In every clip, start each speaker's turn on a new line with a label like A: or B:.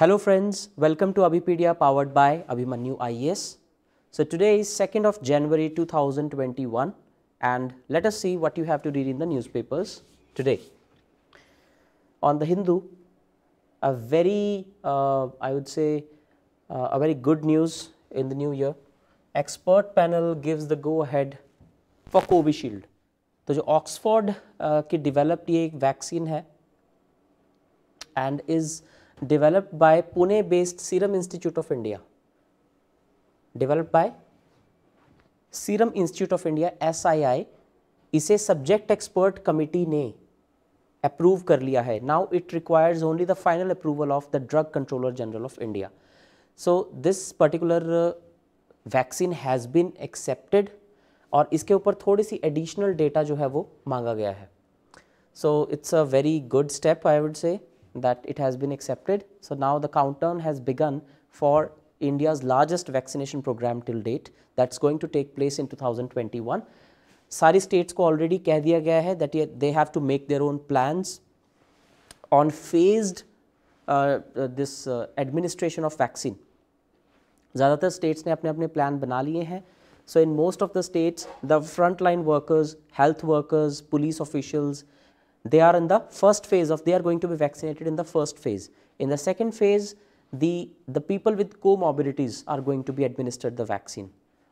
A: Hello friends, welcome to Abhipedia powered by Abhimanyu IES. So today is 2nd of January 2021 and let us see what you have to read in the newspapers today. On the Hindu, a very, uh, I would say, uh, a very good news in the new year. Expert panel gives the go-ahead for Covishield. shield. जो Oxford uh, की ki developed एक vaccine hai and is developed by Pune based Serum Institute of India developed by Serum Institute of India SII इसे subject expert committee ने approve कर लिया है now it requires only the final approval of the drug controller general of India so this particular vaccine has been accepted और इसके ऊपर थोड़ी सी additional data जो है वो मांगा गया है so it's a very good step I would say that it has been accepted. So, now the countdown has begun for India's largest vaccination program till date that is going to take place in 2021. सारी states को already कह दिया गया है that they have to make their own plans on phased uh, uh this uh, administration of vaccine. ज़्यादातर states ने अपने अपने plan बना लिए हैं So in most of the states, the frontline workers, health workers, police officials, they are in the first phase of they are going to be vaccinated in the first phase. In the second phase, the, the people with comorbidities are going to be administered the vaccine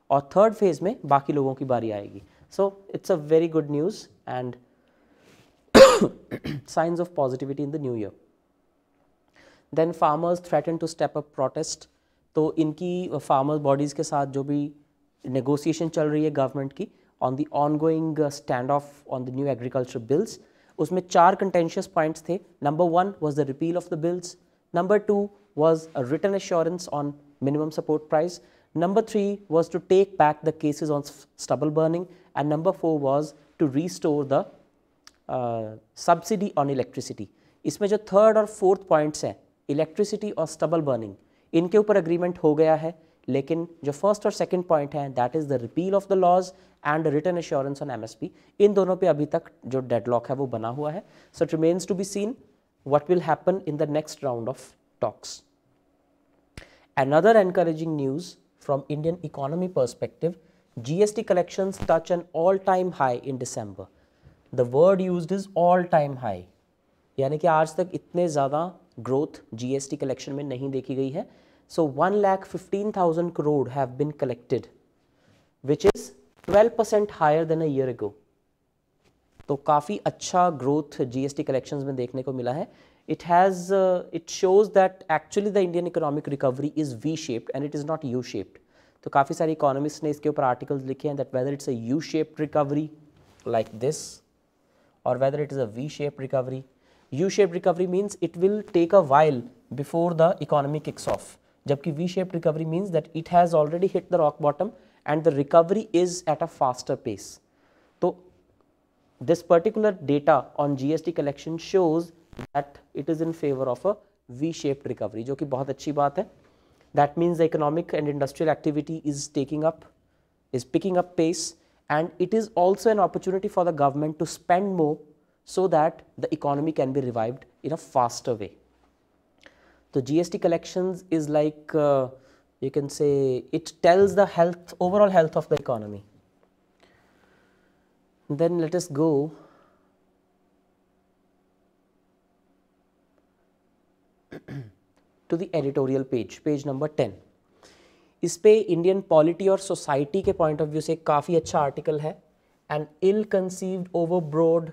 A: Or third phase में बाकी लोगों की बारी आएगी. So it's a very good news and signs of positivity in the new year. Then farmers threatened to step up protest. तो इनकी uh, farmers bodies के साथ जो भी negotiation चल रही है government की on the ongoing uh, standoff on the new agriculture bills. उसमें चार कंटेंशियस पॉइंट्स थे number one was the repeal of the bills number two was a written assurance on minimum support price number three was to take back the cases on stubble burning and number four was to restore the subsidy on electricity इसमें जो third और fourth points हैं electricity और stubble burning इनके ऊपर agreement हो गया है लेकिन जो फर्स्ट और सेकंड पॉइंट है that is the repeal of the laws and written assurance on MSP इन दोनों पे अभी तक जो डेडलॉक है वो बना हुआ है so it remains to be seen what will happen in the next round of talks another encouraging news from Indian economy perspective GST collection touch an all time high in December the word use is all time high यानी कि आज तक इतने ज़्यादा growth GST collection में नहीं देखी गई है so one lakh fifteen thousand crore have been collected which is twelve percent higher than a year ago तो काफ़ी अच्छा growth G S T collection में देखने को मिला है it has it shows that actually the Indian economic recovery is V shaped and it is not U shaped तो काफ़ी सारे इकोनॉमिस्ट ने इसके ऊपर आर्टिकल्स लिखे हैं that whether it's a U shaped recovery like this और whether it is a V shape recovery U shape recovery means it will take a while before the economy kicks off जबकि V shaped recovery means that it has already hit the rock bottom and the recovery is at a faster pace. So, this particular data on GST collection shows that it is in favor of a V-shaped recovery जो कि बहुत अच्छी बात है that means the economic and industrial activity is taking up is picking up pace and it is also an opportunity for the government to spend more so that the economy can be revived in a faster way the GST collections is like uh, you can say it tells the health overall health of the economy. Then let us go to the editorial page, page number 10. इस पे Indian polity और society के point of view से काफ़ी अच्छा article है and ill conceived over broad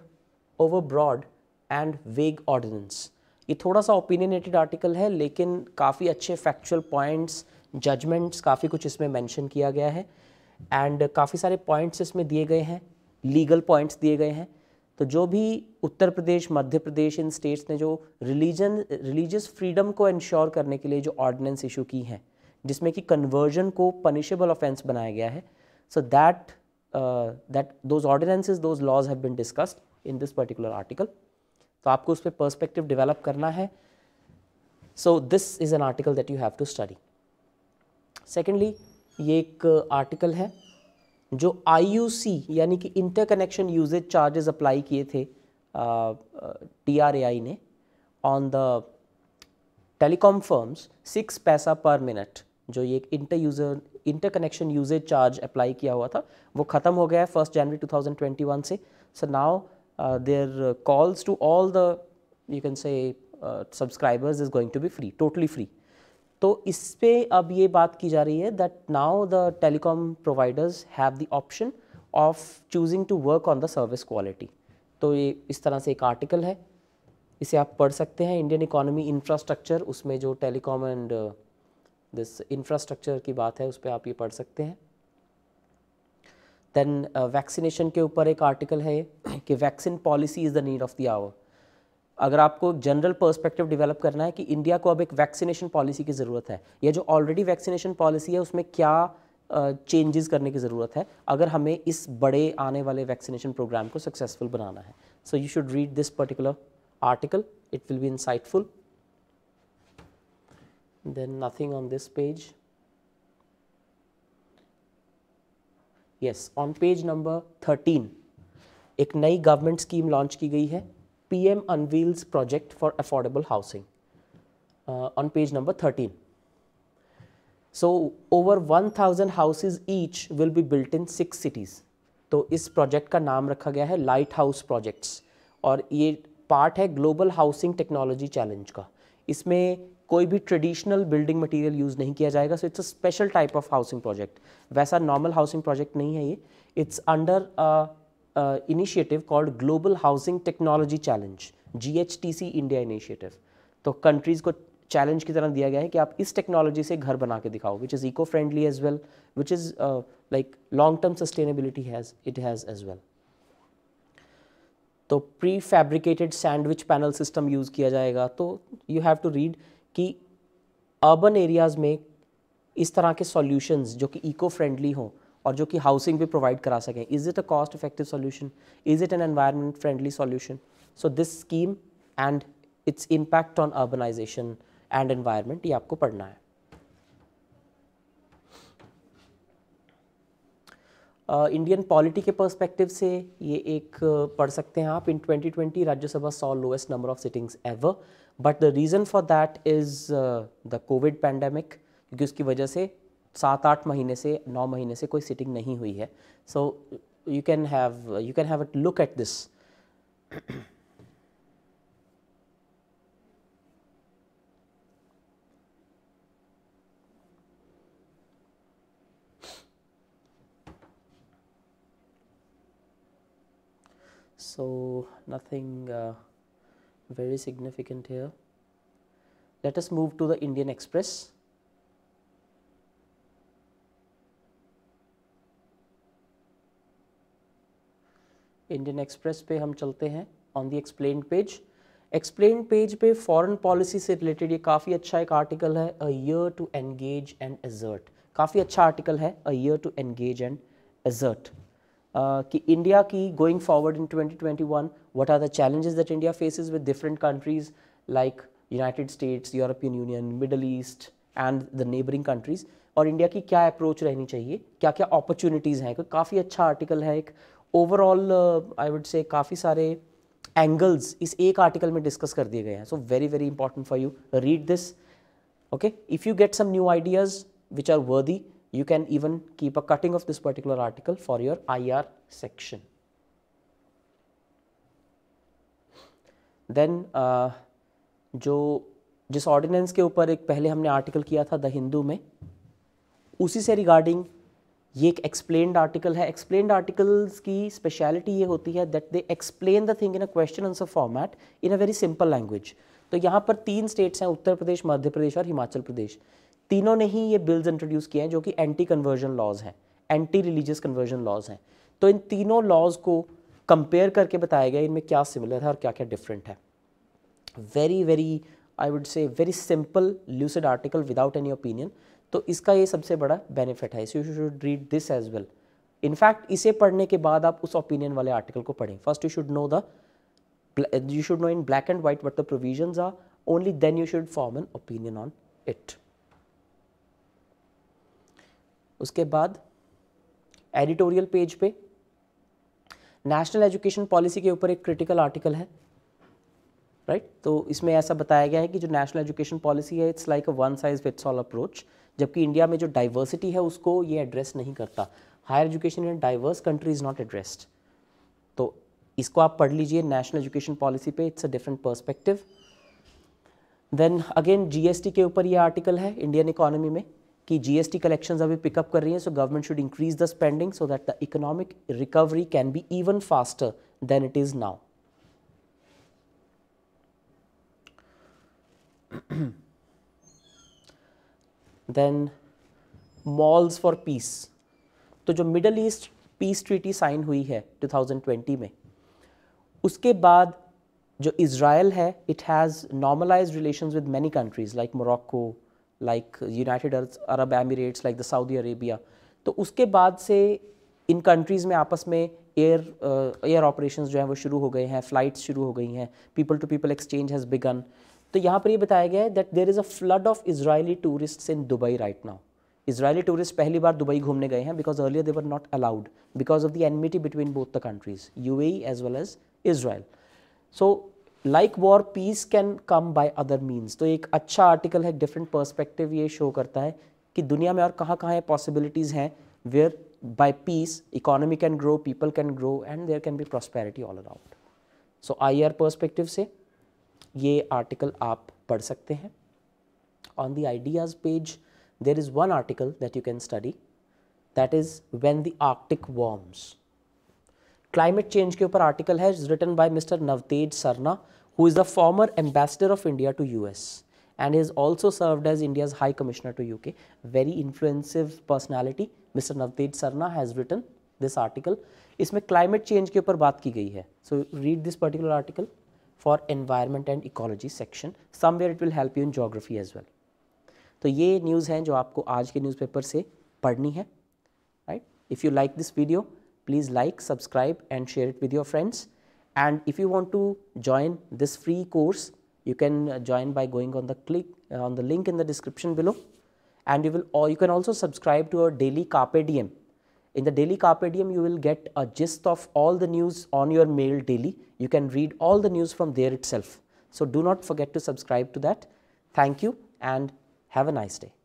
A: over broad and vague ordinance ये थोड़ा सा ओपिनियनेटेड आर्टिकल है लेकिन काफ़ी अच्छे फैक्चुअल पॉइंट्स जजमेंट्स काफ़ी कुछ इसमें मेंशन किया गया है एंड काफ़ी सारे पॉइंट्स इसमें दिए गए हैं लीगल पॉइंट्स दिए गए हैं तो जो भी उत्तर प्रदेश मध्य प्रदेश इन स्टेट्स ने जो रिलीजन रिलीजियस फ्रीडम को इंश्योर करने के लिए जो ऑर्डिनेंस इशू की हैं जिसमें कि कन्वर्जन को पनिशेबल ऑफेंस बनाया गया है so that that those ordinances those laws have been discussed in this particular article तो आपको उस पर पर्सपेक्टिव डेवलप करना है so this is an article that you have to study secondly ये एक आर्टिकल है जो आई यानी कि interconnection usage charges apply किए थे टी आर ए आई ने on the telecom firms six paisa per minute जो ये एक inter user inter interconnection usage charge apply किया हुआ था वो ख़त्म हो गया है फर्स्ट जनवरी 2021 से so now Uh, their calls to all the you can say uh, subscribers is going to be free, totally free. तो इस पर अब ये बात की जा रही है that now the telecom providers have the option of choosing to work on the service quality तो ये इस तरह से एक आर्टिकल है इसे आप पढ़ सकते हैं इंडियन इकोनॉमी इंफ्रास्ट्रक्चर उसमें जो टेलीकॉम एंड दिस इंफ्रास्ट्रक्चर की बात है उस पर आप ये पढ़ सकते हैं देन वैक्सीनेशन uh, के ऊपर एक आर्टिकल है कि vaccine policy is the need of the hour अगर आपको जनरल पर्सपेक्टिव डेवलप करना है कि इंडिया को अब एक वैक्सीनेशन पॉलिसी की ज़रूरत है या जो ऑलरेडी वैक्सीनेशन पॉलिसी है उसमें क्या चेंजेस uh, करने की ज़रूरत है अगर हमें इस बड़े आने वाले वैक्सीनेशन प्रोग्राम को सक्सेसफुल बनाना है so you should read this particular article it will be insightful then nothing on this page yes on page number thirteen एक नई गवर्नमेंट स्कीम लॉन्च की गई है PM unveils project for affordable housing on page number thirteen so over one thousand houses each will be built in six cities तो इस project का नाम रखा गया है लाइट हाउस प्रोजेक्ट्स और ये पार्ट है ग्लोबल हाउसिंग टेक्नोलॉजी चैलेंज का इसमें कोई भी ट्रेडिशनल बिल्डिंग मटेरियल यूज़ नहीं किया जाएगा so it's a special type of housing project वैसा नॉर्मल हाउसिंग प्रोजेक्ट नहीं है ये it's under initiative called global housing technology challenge G H T C India initiative तो कंट्रीज़ को चैलेंज की तरह दिया गया है कि आप इस टेक्नोलॉजी से घर बना के दिखाओ which is eco friendly as well which is like long term sustainability has it has as well तो prefabricated sandwich panel system use किया जाएगा तो यू हैव टू रीड कि अर्बन एरियाज़ में इस तरह के सॉल्यूशंस जो कि इको फ्रेंडली हों और जो कि हाउसिंग भी प्रोवाइड करा सकें is it a cost effective solution is it an environment friendly solution so this scheme and its impact on urbanisation and environment ये आपको पढ़ना है इंडियन uh, पॉलिटी के पर्सपेक्टिव से ये एक uh, पढ़ सकते हैं आप इन 2020 Rajya Sabha saw lowest number of sittings ever but the reason for that is the Covid pandemic क्योंकि उसकी वजह से सात आठ महीने से नौ महीने से कोई सिटिंग नहीं हुई है so you can have you can have a look at this so nothing uh very significant here. Let us move to the Indian Express. Indian Express पे हम चलते हैं on the explain page explain page पे foreign policy से related ये काफ़ी अच्छा एक आर्टिकल है a year to engage and assert काफ़ी अच्छा आर्टिकल है a year to engage and assert कि इंडिया की going forward in 2021 what are the challenges that India faces with different countries like United States, European Union, Middle East and the neighboring countries और India की क्या approach रहनी चाहिए क्या क्या opportunities हैं क्योंकि काफ़ी अच्छा आर्टिकल है एक ओवरऑल आई वुड से काफ़ी सारे एंगल्स इस एक आर्टिकल में डिस्कस कर दिए गए हैं so very very important for you read this okay if you get some new ideas which are worthy you can even keep a cutting of this particular article for your IR section. Then uh, जो जिस ordinance के ऊपर एक पहले हमने article किया था the Hindu में उसी से रिगार्डिंग ये एक एक्सप्लेन्ड आर्टिकल है एक्सप्लेन्ड आर्टिकल्स की स्पेशलिटी ये होती है that they explain the thing in a question answer format in a very simple language तो यहाँ पर तीन स्टेट्स हैं उत्तर प्रदेश मध्य प्रदेश और हिमाचल प्रदेश तीनों ने ही ये बिल्स इंट्रोड्यूस किए हैं जो कि एंटी कन्वर्जन लॉज हैं एंटी रिलीजियस कन्वर्जन लॉज हैं तो इन तीनों लॉज को कंपेयर करके बताया गया इनमें क्या सिमिलर है और क्या क्या डिफरेंट है very very I would say very simple lucid article without any opinion तो इसका ये सबसे बड़ा बेनिफिट है so you should read this as well in fact इसे पढ़ने के बाद आप उस ओपिनियन वाले आर्टिकल को पढ़ें first you should know the you should know in black and white what the provision are only then you should form an opinion on it उसके बाद एडिटोरियल पेज पे नेशनल एजुकेशन पॉलिसी के ऊपर एक critical article है right right? तो इसमें ऐसा बताया गया है कि जो नेशनल एजुकेशन पॉलिसी है it's like a one size fits all approach जबकि इंडिया में जो डाइवर्सिटी है उसको ये एड्रेस नहीं करता higher education in diverse country is not addressed तो इसको आप पढ़ लीजिए नेशनल एजुकेशन पॉलिसी पे it's a different perspective then again GST के ऊपर ये आर्टिकल है इंडियन इकोनॉमी में कि जीएसटी कलेक्शन अभी पिकअप कर रही हैं so government should increase the spending so that the economic recovery can be even faster than it is now then malls for peace तो जो middle east peace treaty sign हुई है 2020 में उसके बाद जो इसराइल है it has normalise relation with many countries like Morocco like United Arab Emirates like the Saudi Arabia तो उसके बाद से इन कंट्रीज़ में आपस में एयर एयर ऑपरेशन जो हैं वो शुरू हो गए हैं फ़्लाइट्स शुरू हो गई हैं people to people exchange has begun तो यहाँ पर ये यह बताया गया है that there is a flood of Israeli tourist in Dubai right now Israeli tourist पहली बार दुबई घूमने गए हैं because earlier they were not allowed because of the enmity between both the countries UAE as well as Israel so like war peace can come by other means तो एक अच्छा article है different perspective ये show करता है कि दुनिया में और कहाँ कहाँ पॉसिबिलिटीज हैं where by peace economy can grow people can grow and there can be prosperity all around so I R perspective से ये आर्टिकल आप पढ़ सकते हैं on the ideas page there is one article that you can study that is when the arctic warms climate change के ऊपर article है written by mister Navtej Sarna who is the former ambassador of India to U S and is also served as India's high commissioner to U K very influential personality mister Navtej Sarna has written this article इसमें climate change के ऊपर बात की गई है so read this particular article for environment and ecology section somewhere it will help you in geography as well तो ये news हैं जो आपको आज के न्यूज़पेपर से पढ़नी है right if you like this video please like, subscribe and share it with your friends. And if you want to join this free course, you can join by going on the click uh, on the link in the description below. And you will or you can also subscribe to our daily Carpe Diem. In the daily Carpe Diem, you will get a gist of all the news on your mail daily. You can read all the news from there itself. So do not forget to subscribe to that. Thank you and have a nice day.